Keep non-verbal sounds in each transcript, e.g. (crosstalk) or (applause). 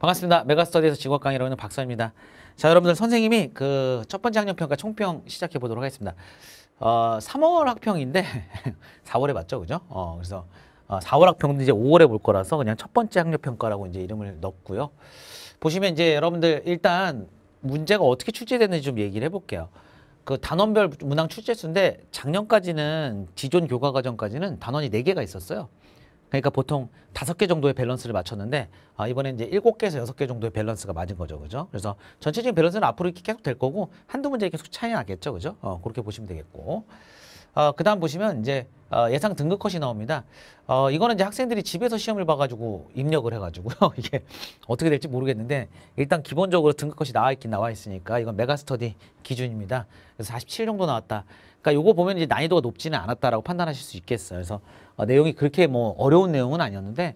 반갑습니다. 메가스터디에서 직업 강의라오는 박사입니다. 자, 여러분들 선생님이 그 첫 번째 학년 평가 총평 시작해 보도록 하겠습니다. 어, 3월 학평인데 4월에 (laughs) 맞죠, 그죠? 어, 그래서 어, 4월 학평도 이제 5월에 볼 거라서 그냥 첫 번째 학년 평가라고 이제 이름을 넣고요 보시면 이제 여러분들 일단 문제가 어떻게 출제되는지 좀 얘기를 해볼게요. 그 단원별 문항 출제수인데 작년까지는 기존 교과 과정까지는 단원이 네개가 있었어요. 그러니까 보통 다섯 개 정도의 밸런스를 맞췄는데 아, 이번에 이제 일곱 개에서 여섯 개 정도의 밸런스가 맞은 거죠, 그죠? 그래서 전체적인 밸런스는 앞으로 이렇게 계속 될 거고 한두 문제 계속 차이 나겠죠, 그죠? 어, 그렇게 보시면 되겠고. 어, 그 다음 보시면 이제 어, 예상 등급 컷이 나옵니다. 어, 이거는 이제 학생들이 집에서 시험을 봐가지고 입력을 해가지고요. (laughs) 이게 어떻게 될지 모르겠는데 일단 기본적으로 등급 컷이 나와 있긴 나와 있으니까 이건 메가스터디 기준입니다. 그래서 47 정도 나왔다. 그러니까 요거 보면 이제 난이도가 높지는 않았다라고 판단하실 수 있겠어요. 그래서 어, 내용이 그렇게 뭐 어려운 내용은 아니었는데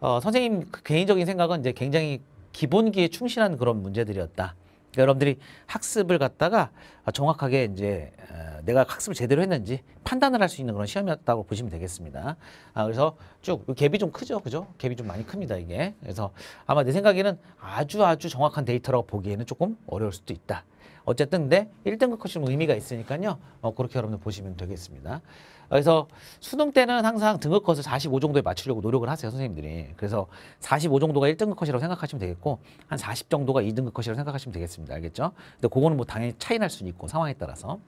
어, 선생님 그 개인적인 생각은 이제 굉장히 기본기에 충실한 그런 문제들이었다. 여러분들이 학습을 갖다가 정확하게 이제 어, 내가 학습을 제대로 했는지 판단을 할 수 있는 그런 시험이었다고 보시면 되겠습니다. 아, 그래서 쭉 갭이 좀 크죠, 그죠? 갭이 좀 많이 큽니다 이게. 그래서 아마 내 생각에는 아주 아주 정확한 데이터라고 보기에는 조금 어려울 수도 있다. 어쨌든 근데 1등급 컷이 의미가 있으니까요. 어, 그렇게 여러분들 보시면 되겠습니다. 그래서 수능 때는 항상 등급컷을 45 정도에 맞추려고 노력을 하세요, 선생님들이. 그래서 45 정도가 1등급컷이라고 생각하시면 되겠고 한 40 정도가 2등급컷이라고 생각하시면 되겠습니다. 알겠죠? 근데 그거는 뭐 당연히 차이 날 수는 있고 상황에 따라서.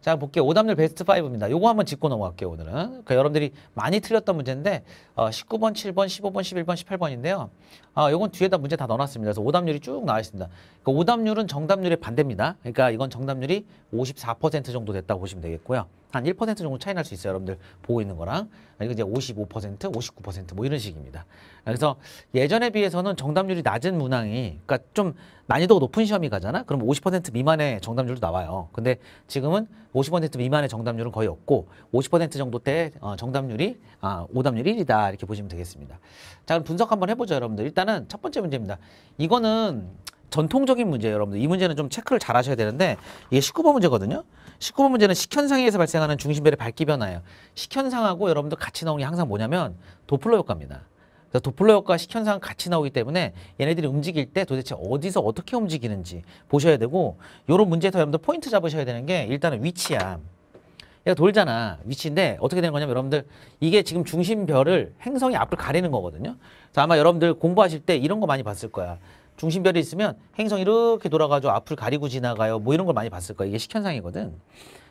자, 볼게요. 오답률 베스트 5입니다. 요거 한번 짚고 넘어갈게요, 오늘은. 그러니까 여러분들이 많이 틀렸던 문제인데, 어, 19번, 7번, 15번, 11번, 18번인데요. 아, 요건 뒤에다 문제 다 넣어놨습니다. 그래서 오답률이 쭉 나와 있습니다. 그러니까 오답률은 정답률의 반대입니다. 그러니까 이건 정답률이 54% 정도 됐다고 보시면 되겠고요. 한 1% 정도 차이 날 수 있어요. 여러분들 보고 있는 거랑. 이거 그러니까 이제 55%, 59%뭐 이런 식입니다. 그래서 예전에 비해서는 정답률이 낮은 문항이 그러니까 좀 난이도가 높은 시험이 가잖아. 그럼 50% 미만의 정답률도 나와요. 근데 지금은 50% 미만의 정답률은 거의 없고 50% 정도 때 어, 정답률이 아, 오답률 1이다 이렇게 보시면 되겠습니다. 자 그럼 분석 한번 해보죠 여러분들. 일단은 첫 번째 문제입니다. 이거는 전통적인 문제예요 여러분들. 이 문제는 좀 체크를 잘 하셔야 되는데 이게 19번 문제거든요. 19번 문제는 식현상에서 발생하는 중심별의 밝기 변화예요. 식현상하고 여러분들 같이 나오는 게 항상 뭐냐면 도플러 효과입니다. 그래서 도플러 효과, 식현상 같이 나오기 때문에 얘네들이 움직일 때 도대체 어디서 어떻게 움직이는지 보셔야 되고 이런 문제에서 여러분들 포인트 잡으셔야 되는 게 일단은 위치야. 얘가 돌잖아. 위치인데 어떻게 되는 거냐면 여러분들 이게 지금 중심별을 행성이 앞을 가리는 거거든요. 그래서 아마 여러분들 공부하실 때 이런 거 많이 봤을 거야. 중심별이 있으면 행성이 이렇게 돌아가지고 앞을 가리고 지나가요. 뭐 이런 걸 많이 봤을 거야. 이게 식현상이거든.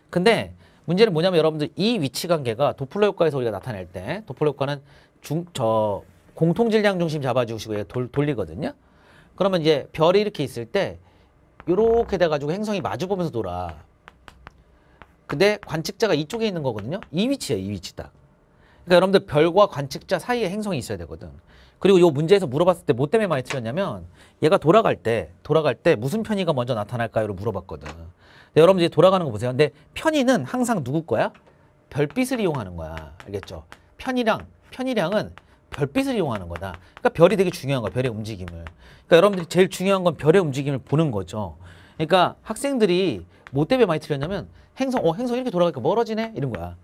근데 문제는 뭐냐면 여러분들 이 위치 관계가 도플러 효과에서 우리가 나타낼 때 도플러 효과는 중, 저 공통 질량 중심 잡아주시고 돌, 돌리거든요. 그러면 이제 별이 이렇게 있을 때 이렇게 돼가지고 행성이 마주 보면서 돌아. 근데 관측자가 이쪽에 있는 거거든요. 이 위치예요, 이 위치 딱. 그러니까 여러분들 별과 관측자 사이에 행성이 있어야 되거든. 그리고 이 문제에서 물어봤을 때 뭐 때문에 많이 틀렸냐면 얘가 돌아갈 때 돌아갈 때 무슨 편의가 먼저 나타날까요를 물어봤거든. 근데 여러분들이 돌아가는 거 보세요. 근데 편의는 항상 누구 거야? 별빛을 이용하는 거야. 알겠죠? 편의량, 편의량은 별빛을 이용하는 거다. 그러니까 별이 되게 중요한 거야. 별의 움직임을. 그러니까 여러분들이 제일 중요한 건 별의 움직임을 보는 거죠. 그러니까 학생들이 뭐 때문에 많이 틀렸냐면 행성, 어, 행성 이렇게 돌아가니까 멀어지네? 이런 거야.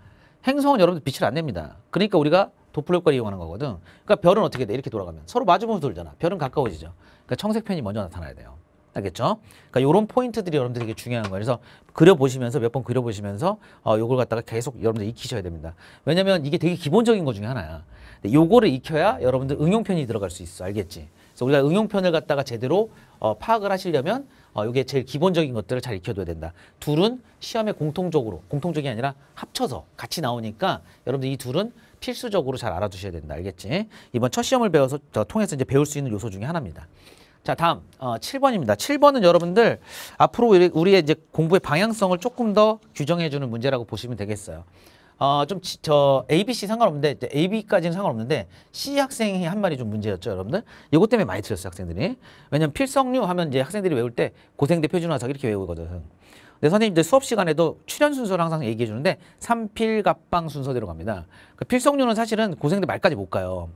행성은 여러분들 빛을 안 냅니다. 그러니까 우리가 도플러 효과를 이용하는 거거든. 그러니까 별은 어떻게 돼? 이렇게 돌아가면. 서로 마주보면서 돌잖아. 별은 가까워지죠. 그러니까 청색 편이 먼저 나타나야 돼요. 알겠죠? 그러니까 이런 포인트들이 여러분들 되게 중요한 거예요. 그래서 그려보시면서 몇 번 그려보시면서 어, 요걸 갖다가 계속 여러분들 익히셔야 됩니다. 왜냐면 이게 되게 기본적인 것 중에 하나야. 요거를 익혀야 여러분들 응용편이 들어갈 수 있어. 알겠지? 그래서 우리가 응용편을 갖다가 제대로 어, 파악을 하시려면 어, 요게 제일 기본적인 것들을 잘 익혀둬야 된다. 둘은 시험에 공통적으로, 공통적이 아니라 합쳐서 같이 나오니까 여러분들 이 둘은 필수적으로 잘 알아두셔야 된다. 알겠지? 이번 첫 시험을 배워서 저 통해서 이제 배울 수 있는 요소 중에 하나입니다. 자, 다음 어, 7번입니다. 7번은 여러분들 앞으로 우리, 의 이제 공부의 방향성을 조금 더 규정해주는 문제라고 보시면 되겠어요. 어, 좀, 지, 저, ABC 상관없는데, AB까지는 상관없는데, C 학생이 한 말이 좀 문제였죠, 여러분들? 이것 때문에 많이 틀렸어요, 학생들이. 왜냐면 필성류 하면 이제 학생들이 외울 때 고생대 표준화석 이렇게 외우거든. 근데 선생님들 수업 시간에도 출연 순서를 항상 얘기해 주는데, 삼필갑방 순서대로 갑니다. 그 필성류는 사실은 고생대 말까지 못 가요.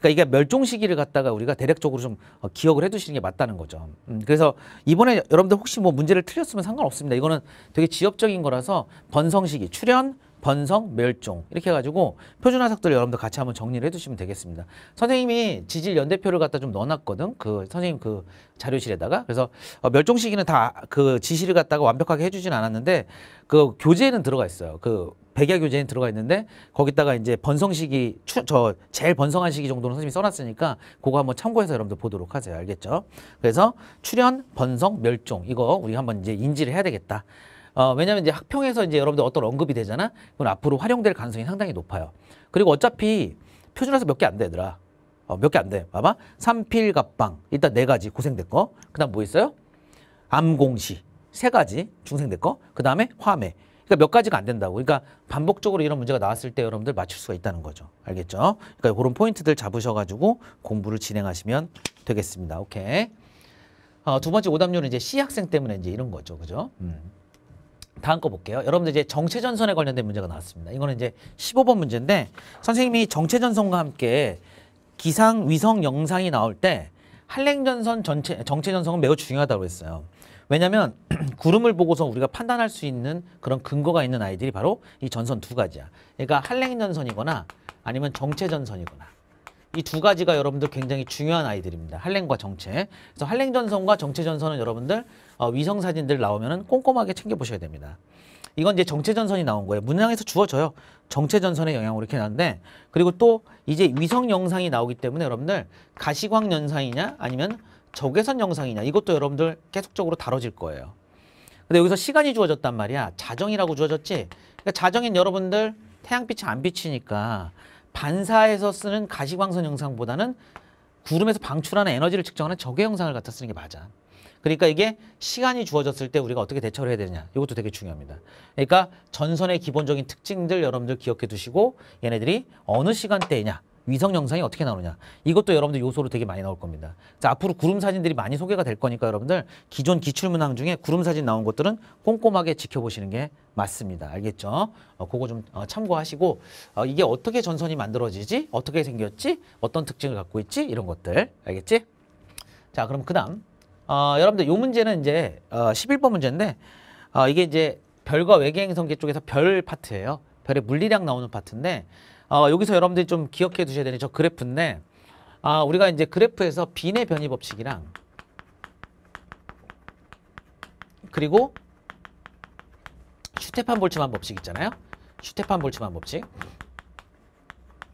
그러니까 이게 멸종 시기를 갖다가 우리가 대략적으로 좀 어, 기억을 해두시는 게 맞다는 거죠. 음, 그래서 이번에 여러분들 혹시 뭐 문제를 틀렸으면 상관없습니다. 이거는 되게 지역적인 거라서 번성 시기, 출현, 번성, 멸종 이렇게 해가지고 표준화석들 여러분들 같이 한번 정리를 해두시면 되겠습니다. 선생님이 지질 연대표를 갖다 좀 넣어놨거든. 그 선생님 그 자료실에다가 그래서 어, 멸종 시기는 다 그 지시를 갖다가 완벽하게 해주진 않았는데 그 교재에는 들어가 있어요. 그 백야 교재에 들어가 있는데 거기다가 이제 번성 시기 추, 저 제일 번성한 시기 정도는 선생님이 써놨으니까 그거 한번 참고해서 여러분들 보도록 하세요 알겠죠 그래서 출현 번성 멸종 이거 우리 한번 이제 인지를 해야 되겠다 어, 왜냐면 이제 학평에서 이제 여러분들 어떤 언급이 되잖아 그건 앞으로 활용될 가능성이 상당히 높아요 그리고 어차피 표준화서 몇 개 안 되더라 어, 몇 개 안 돼. 봐봐. 삼필갑방. 일단 네 가지 고생될 거. 그 다음 뭐 있어요? 암공시. 세 가지 중생될 거. 그 다음에 화매. 그러니까 몇 가지가 안 된다고. 그러니까 반복적으로 이런 문제가 나왔을 때 여러분들 맞출 수가 있다는 거죠. 알겠죠? 그러니까 그런 포인트들 잡으셔가지고 공부를 진행하시면 되겠습니다. 오케이. 어, 두 번째 오답률은 이제 C 학생 때문에 이제 이런 거죠. 그죠? 음. 다음 거 볼게요. 여러분들 이제 정체전선에 관련된 문제가 나왔습니다. 이거는 이제 15번 문제인데 선생님이 정체전선과 함께 기상 위성 영상이 나올 때 한랭전선 전체 정체전선은 매우 중요하다고 했어요. 왜냐하면 (clears throat) 구름을 보고서 우리가 판단할 수 있는 그런 근거가 있는 아이들이 바로 이 전선 두 가지야. 그러니까 한랭전선이거나 아니면 정체전선이거나 이 두 가지가 여러분들 굉장히 중요한 아이들입니다. 한랭과 정체. 그래서 한랭전선과 정체전선은 여러분들 어, 위성사진들 나오면 꼼꼼하게 챙겨보셔야 됩니다. 이건 이제 정체전선이 나온 거예요. 문양에서 주어져요. 정체전선의 영향으로 이렇게 나는데 그리고 또 이제 위성 영상이 나오기 때문에 여러분들 가시광 연상이냐 아니면 적외선 영상이냐 이것도 여러분들 계속적으로 다뤄질 거예요. 근데 여기서 시간이 주어졌단 말이야. 자정이라고 주어졌지. 그러니까 자정엔 여러분들 태양빛이 안 비치니까 반사해서 쓰는 가시광선 영상보다는 구름에서 방출하는 에너지를 측정하는 적외 영상을 갖다 쓰는 게 맞아. 그러니까 이게 시간이 주어졌을 때 우리가 어떻게 대처를 해야 되느냐 이것도 되게 중요합니다. 그러니까 전선의 기본적인 특징들 여러분들 기억해 두시고 얘네들이 어느 시간대이 위성 영상이 어떻게 나오느냐 이것도 여러분들 요소로 되게 많이 나올 겁니다. 자, 앞으로 구름 사진들이 많이 소개가 될 거니까 여러분들 기존 기출문항 중에 구름 사진 나온 것들은 꼼꼼하게 지켜보시는 게 맞습니다. 알겠죠? 어, 그거 좀 어, 참고하시고 어, 이게 어떻게 전선이 만들어지지? 어떻게 생겼지? 어떤 특징을 갖고 있지? 이런 것들 알겠지? 자, 그럼 그 다음 어, 여러분들 요 문제는 이제 어, 11번 문제인데 어, 이게 이제 별과 외계행성계 쪽에서 별 파트예요. 별의 물리량 나오는 파트인데 어, 여기서 여러분들이 좀 기억해 두셔야 되는 저 그래프인데 아, 우리가 이제 그래프에서 빈의 변이 법칙이랑 그리고 슈테판 볼츠만 법칙 있잖아요. 슈테판 볼츠만 법칙.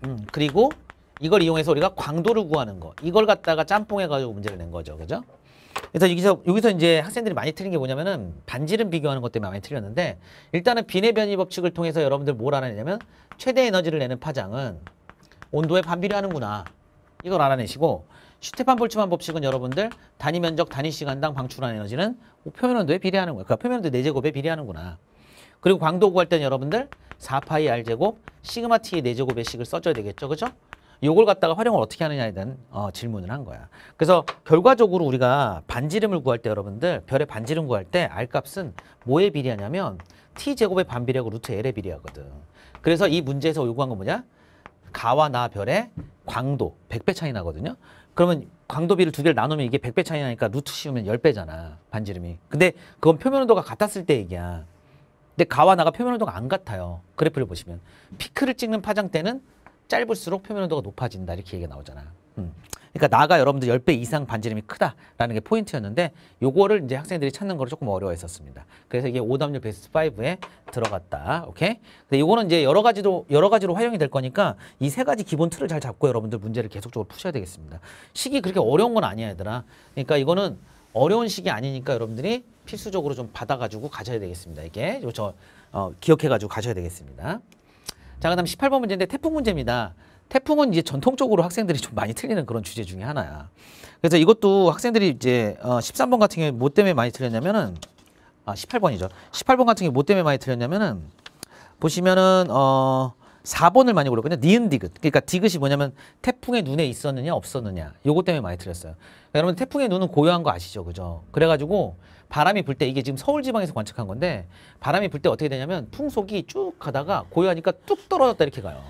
음, 그리고 이걸 이용해서 우리가 광도를 구하는 거. 이걸 갖다가 짬뽕해 가지고 문제를 낸 거죠. 그죠? 그래서 여기서 여기서 이제 학생들이 많이 틀린 게 뭐냐면은 반지름 비교하는 것 때문에 많이 틀렸는데 일단은 비내변이 법칙을 통해서 여러분들 뭘 알아내냐면 최대 에너지를 내는 파장은 온도에 반비례 하는구나 이걸 알아내시고 슈테판 볼츠만 법칙은 여러분들 단위 면적 단위 시간당 방출한 에너지는 표면 온도에 비례하는 거예요. 그러니까 표면 온도 4제곱에 비례하는구나. 그리고 광도 구할 때는 여러분들 4파이 r제곱 시그마 t의 4제곱의 식을 써줘야 되겠죠. 그죠? 요걸 갖다가 활용을 어떻게 하느냐에 대한 어, 질문을 한 거야. 그래서 결과적으로 우리가 반지름을 구할 때 여러분들 별의 반지름 구할 때 R값은 뭐에 비례하냐면 T제곱의 반비례하고 루트 L에 비례하거든. 그래서 이 문제에서 요구한 건 뭐냐? 가와 나 별의 광도 100배 차이 나거든요. 그러면 광도비를 두 개를 나누면 이게 100배 차이 나니까 루트 씌우면 10배잖아. 반지름이. 근데 그건 표면 온도가 같았을 때 얘기야. 근데 가와 나가 표면 온도가 안 같아요. 그래프를 보시면. 피크를 찍는 파장 때는 짧을수록 표면온도가 높아진다 이렇게 얘기가 나오잖아. 음. 그러니까 나가 여러분들 10배 이상 반지름이 크다라는 게 포인트였는데 요거를 이제 학생들이 찾는 거 조금 어려워했었습니다. 그래서 이게 OW 베스트 5에 들어갔다. 오케이? 근데 요거는 이제 여러 가지로 여러 가지로 활용이 될 거니까 이 세 가지 기본 틀을 잘 잡고 여러분들 문제를 계속적으로 푸셔야 되겠습니다. 식이 그렇게 어려운 건 아니야, 얘들아. 그러니까 이거는 어려운 식이 아니니까 여러분들이 필수적으로 좀 받아가지고 가셔야 되겠습니다. 이게 저 어, 기억해가지고 가셔야 되겠습니다. 자, 그 다음 18번 문제인데 태풍 문제입니다. 태풍은 이제 전통적으로 학생들이 좀 많이 틀리는 그런 주제 중에 하나야. 그래서 이것도 학생들이 이제 어 13번 같은 경우에 뭐 때문에 많이 틀렸냐면은 아 18번이죠. 18번 같은 경우에 뭐 때문에 많이 틀렸냐면은 보시면은 어 4번을 많이 골랐거든요. 니은 디귿. 그러니까 디귿이 뭐냐면 태풍의 눈에 있었느냐 없었느냐. 요것 때문에 많이 틀렸어요. 그러니까 여러분 태풍의 눈은 고요한 거 아시죠? 그죠? 그래가지고 바람이 불 때 이게 지금 서울 지방에서 관측한 건데 바람이 불 때 어떻게 되냐면 풍속이 쭉 가다가 고요하니까 뚝 떨어졌다 이렇게 가요.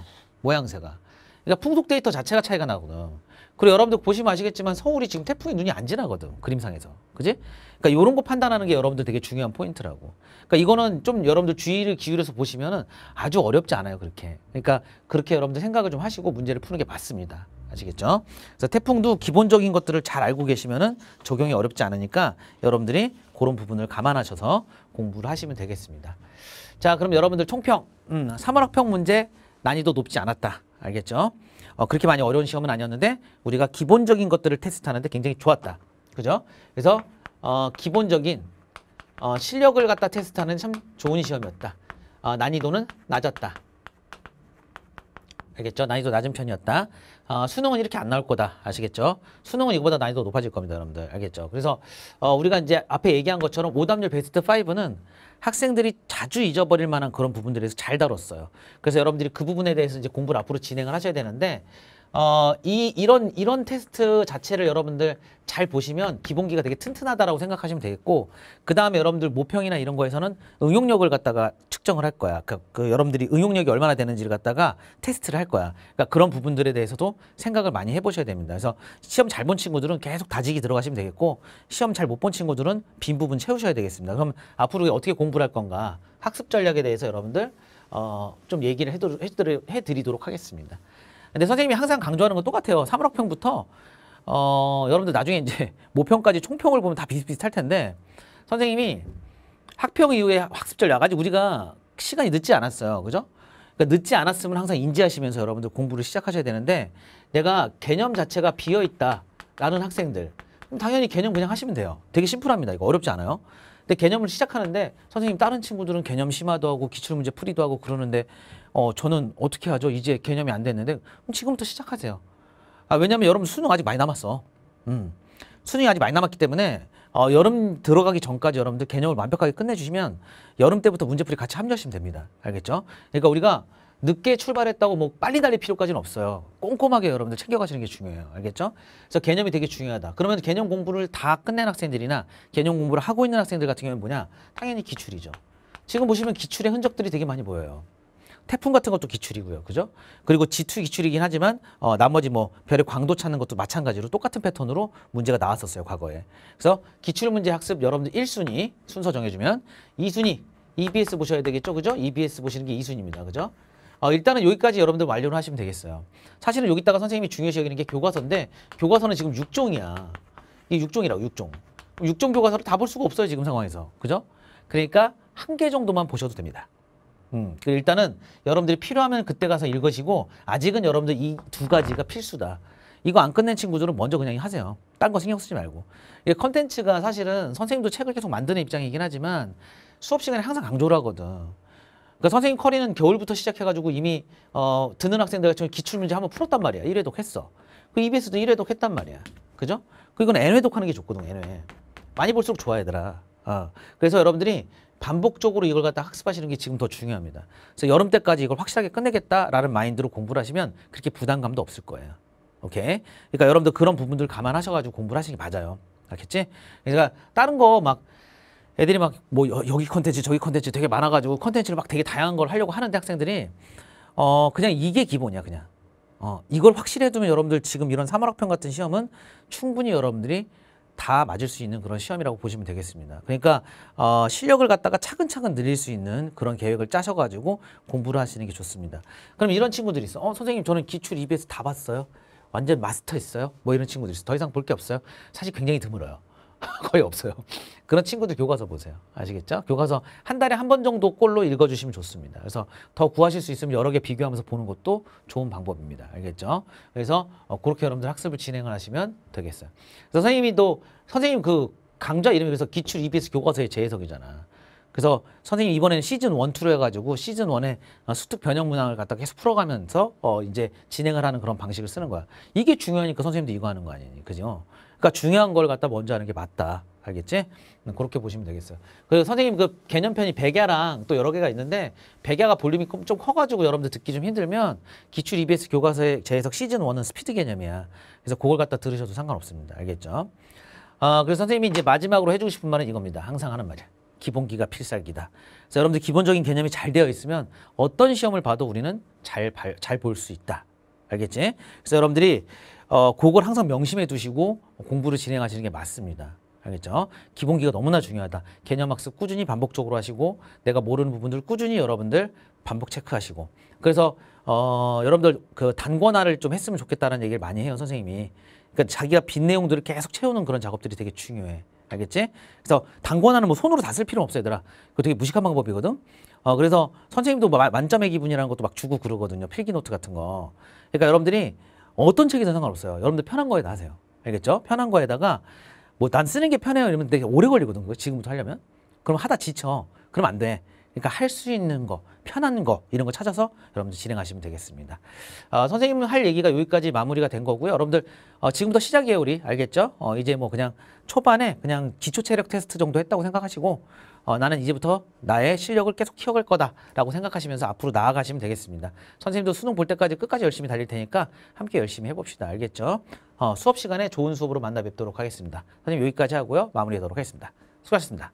모양새가. 그러니까 풍속 데이터 자체가 차이가 나거든. 요 그리고 여러분들 보시면 아시겠지만 서울이 지금 태풍이 눈이 안 지나거든. 그림상에서. 그지? 그러니까 이런 거 판단하는 게 여러분들 되게 중요한 포인트라고. 그러니까 이거는 좀 여러분들 주의를 기울여서 보시면은 아주 어렵지 않아요. 그렇게. 그러니까 그렇게 여러분들 생각을 좀 하시고 문제를 푸는 게 맞습니다. 아시겠죠? 그래서 태풍도 기본적인 것들을 잘 알고 계시면은 적용이 어렵지 않으니까 여러분들이 그런 부분을 감안하셔서 공부를 하시면 되겠습니다. 자, 그럼 여러분들 총평. 음, 3월 학평 문제 난이도 높지 않았다. 알겠죠? 어, 그렇게 많이 어려운 시험은 아니었는데 우리가 기본적인 것들을 테스트하는데 굉장히 좋았다. 그죠? 그래서 어, 기본적인 어, 실력을 갖다 테스트하는 참 좋은 시험이었다. 어, 난이도는 낮았다. 알겠죠? 난이도 낮은 편이었다. 어, 수능은 이렇게 안 나올 거다. 아시겠죠? 수능은 이거보다 난이도 높아질 겁니다. 여러분들. 알겠죠? 그래서 어, 우리가 이제 앞에 얘기한 것처럼 오답률 베스트 5는 학생들이 자주 잊어버릴 만한 그런 부분들에서 잘 다뤘어요. 그래서 여러분들이 그 부분에 대해서 이제 공부를 앞으로 진행을 하셔야 되는데 어, 이, 이런, 이런 테스트 자체를 여러분들 잘 보시면 기본기가 되게 튼튼하다라고 생각하시면 되겠고, 그 다음에 여러분들 모평이나 이런 거에서는 응용력을 갖다가 측정을 할 거야. 그, 니까그 여러분들이 응용력이 얼마나 되는지를 갖다가 테스트를 할 거야. 그러니까 그런 부분들에 대해서도 생각을 많이 해보셔야 됩니다. 그래서 시험 잘 본 친구들은 계속 다지기 들어가시면 되겠고, 시험 잘 못 본 친구들은 빈 부분 채우셔야 되겠습니다. 그럼 앞으로 어떻게 공부를 할 건가, 학습 전략에 대해서 여러분들 어, 좀 얘기를 해드리, 해드리도록 하겠습니다. 근데 선생님이 항상 강조하는 건 똑같아요. 삼월학평부터 어, 여러분들 나중에 이제 (laughs) 모평까지 총평을 보면 다 비슷비슷할 텐데 선생님이 학평 이후에 학습절 나가지 우리가 시간이 늦지 않았어요. 그죠? 그러니까 늦지 않았으면 항상 인지하시면서 여러분들 공부를 시작하셔야 되는데 내가 개념 자체가 비어 있다라는 학생들 그럼 당연히 개념 그냥 하시면 돼요. 되게 심플합니다. 이거 어렵지 않아요. 근데 개념을 시작하는데 선생님 다른 친구들은 개념 심화도 하고 기출문제 풀이도 하고 그러는데 어 저는 어떻게 하죠? 이제 개념이 안 됐는데 그럼 지금부터 시작하세요. 아 왜냐면 여러분 수능 아직 많이 남았어. 음. 수능이 아직 많이 남았기 때문에 어, 여름 들어가기 전까지 여러분들 개념을 완벽하게 끝내주시면 여름 때부터 문제풀이 같이 합류하시면 됩니다. 알겠죠? 그러니까 우리가 늦게 출발했다고 뭐 빨리 달릴 필요까지는 없어요. 꼼꼼하게 여러분들 챙겨가시는 게 중요해요. 알겠죠? 그래서 개념이 되게 중요하다. 그러면 개념 공부를 다 끝낸 학생들이나 개념 공부를 하고 있는 학생들 같은 경우는 뭐냐? 당연히 기출이죠. 지금 보시면 기출의 흔적들이 되게 많이 보여요. 태풍 같은 것도 기출이고요. 그죠? 그리고 G2 기출이긴 하지만 어, 나머지 뭐 별의 광도 찾는 것도 마찬가지로 똑같은 패턴으로 문제가 나왔었어요. 과거에. 그래서 기출 문제 학습 여러분들 1순위 순서 정해주면 2순위 EBS 보셔야 되겠죠. 그죠? EBS 보시는 게 2순위입니다. 그죠? 어, 일단은 여기까지 여러분들 완료를 하시면 되겠어요. 사실은 여기다가 선생님이 중요시 여기는 게 교과서인데 교과서는 지금 6종이야. 이게 6종이라고 6종. 6종 교과서를 다 볼 수가 없어요 지금 상황에서. 그죠? 그러니까 한 개 정도만 보셔도 됩니다. 음, 그 일단은 여러분들이 필요하면 그때 가서 읽으시고 아직은 여러분들 이 두 가지가 필수다. 이거 안 끝낸 친구들은 먼저 그냥 하세요. 딴 거 신경 쓰지 말고. 이 컨텐츠가 사실은 선생님도 책을 계속 만드는 입장이긴 하지만 수업 시간에 항상 강조를 하거든. 그러니까 선생님 커리는 겨울부터 시작해가지고 이미 어, 듣는 학생들 같은 기출문제 한번 풀었단 말이야. 1회독 했어. 그 EBS도 1회독 했단 말이야. 그죠? 그 이건 N회독 하는 게 좋거든, N회. 많이 볼수록 좋아, 얘들아. 어. 그래서 여러분들이 반복적으로 이걸 갖다 학습하시는 게 지금 더 중요합니다. 그래서 여름 때까지 이걸 확실하게 끝내겠다라는 마인드로 공부를 하시면 그렇게 부담감도 없을 거예요. 오케이? 그러니까 여러분들 그런 부분들 감안하셔가지고 공부를 하시는 게 맞아요. 알겠지? 그러니까 다른 거막 애들이 막 뭐 여기 컨텐츠 저기 컨텐츠 되게 많아가지고 컨텐츠를 막 되게 다양한 걸 하려고 하는데 학생들이 어 그냥 이게 기본이야 그냥 어 이걸 확실해 두면 여러분들 지금 이런 3월 학평 같은 시험은 충분히 여러분들이 다 맞을 수 있는 그런 시험이라고 보시면 되겠습니다. 그러니까 어, 실력을 갖다가 차근차근 늘릴 수 있는 그런 계획을 짜셔가지고 공부를 하시는 게 좋습니다. 그럼 이런 친구들이 있어. 어, 선생님 저는 기출 EBS 다 봤어요. 완전 마스터있어요뭐 이런 친구들이 있어. 더 이상 볼 게 없어요. 사실 굉장히 드물어요. (laughs) 거의 없어요. 그런 친구들 교과서 보세요. 아시겠죠? 교과서 한 달에 한 번 정도 꼴로 읽어주시면 좋습니다. 그래서 더 구하실 수 있으면 여러 개 비교하면서 보는 것도 좋은 방법입니다. 알겠죠? 그래서 어, 그렇게 여러분들 학습을 진행을 하시면 되겠어요. 그래서 선생님이 또 선생님 그 강좌 이름이 그래서 기출 EBS 교과서의 재해석이잖아. 그래서 선생님 이번에는 시즌 원투로 해가지고 시즌 원에 어, 수특 변형 문항을 갖다 계속 풀어가면서 어 이제 진행을 하는 그런 방식을 쓰는 거야. 이게 중요하니까 선생님도 이거 하는 거 아니니, 그죠? 그러니까 중요한 걸 갖다 먼저 하는 게 맞다. 알겠지? 음, 그렇게 보시면 되겠어요. 그리고 선생님 그 개념편이 백야랑 또 여러 개가 있는데 백야가 볼륨이 좀 커가지고 여러분들 듣기 좀 힘들면 기출 EBS 교과서의 재해석 시즌 원은 스피드 개념이야. 그래서 그걸 갖다 들으셔도 상관없습니다. 알겠죠? 아, 그래서 선생님이 이제 마지막으로 해주고 싶은 말은 이겁니다. 항상 하는 말이야. 기본기가 필살기다. 그래서 여러분들 기본적인 개념이 잘 되어 있으면 어떤 시험을 봐도 우리는 잘볼수 있다. 알겠지? 그래서 여러분들이 어, 그걸 항상 명심해 두시고 공부를 진행하시는 게 맞습니다. 알겠죠? 기본기가 너무나 중요하다. 개념학습 꾸준히 반복적으로 하시고 내가 모르는 부분들 꾸준히 여러분들 반복 체크하시고 그래서 어, 여러분들 그 단권화를 좀 했으면 좋겠다는 얘기를 많이 해요 선생님이. 그러니까 자기가 빈 내용들을 계속 채우는 그런 작업들이 되게 중요해. 알겠지? 그래서 단권화는 뭐 손으로 다 쓸필요 없어 얘들아. 그거 되게 무식한 방법이거든. 어, 그래서 선생님도 마, 만점의 기분이라는 것도 막 주고 그러거든요. 필기노트 같은 거. 그러니까 여러분들이 어떤 책이든 상관없어요. 여러분들 편한 거에나세요 알겠죠? 편한 거에다가 뭐 난 쓰는 게 편해요 이러면 되게 오래 걸리거든 요 지금부터 하려면. 그럼 하다 지쳐. 그럼 안 돼. 그러니까 할 수 있는 거, 편한 거 이런 거 찾아서 여러분들 진행하시면 되겠습니다. 어, 선생님 은할 얘기가 여기까지 마무리가 된 거고요. 여러분들 어, 지금부터 시작이에요 우리 알겠죠? 어, 이제 뭐 그냥 초반에 그냥 기초 체력 테스트 정도 했다고 생각하시고 어, 나는 이제부터 나의 실력을 계속 키워갈 거다라고 생각하시면서 앞으로 나아가시면 되겠습니다. 선생님도 수능 볼 때까지 끝까지 열심히 달릴 테니까 함께 열심히 해봅시다. 알겠죠? 어, 수업 시간에 좋은 수업으로 만나 뵙도록 하겠습니다. 선생님 여기까지 하고요. 마무리하도록 하겠습니다. 수고하셨습니다.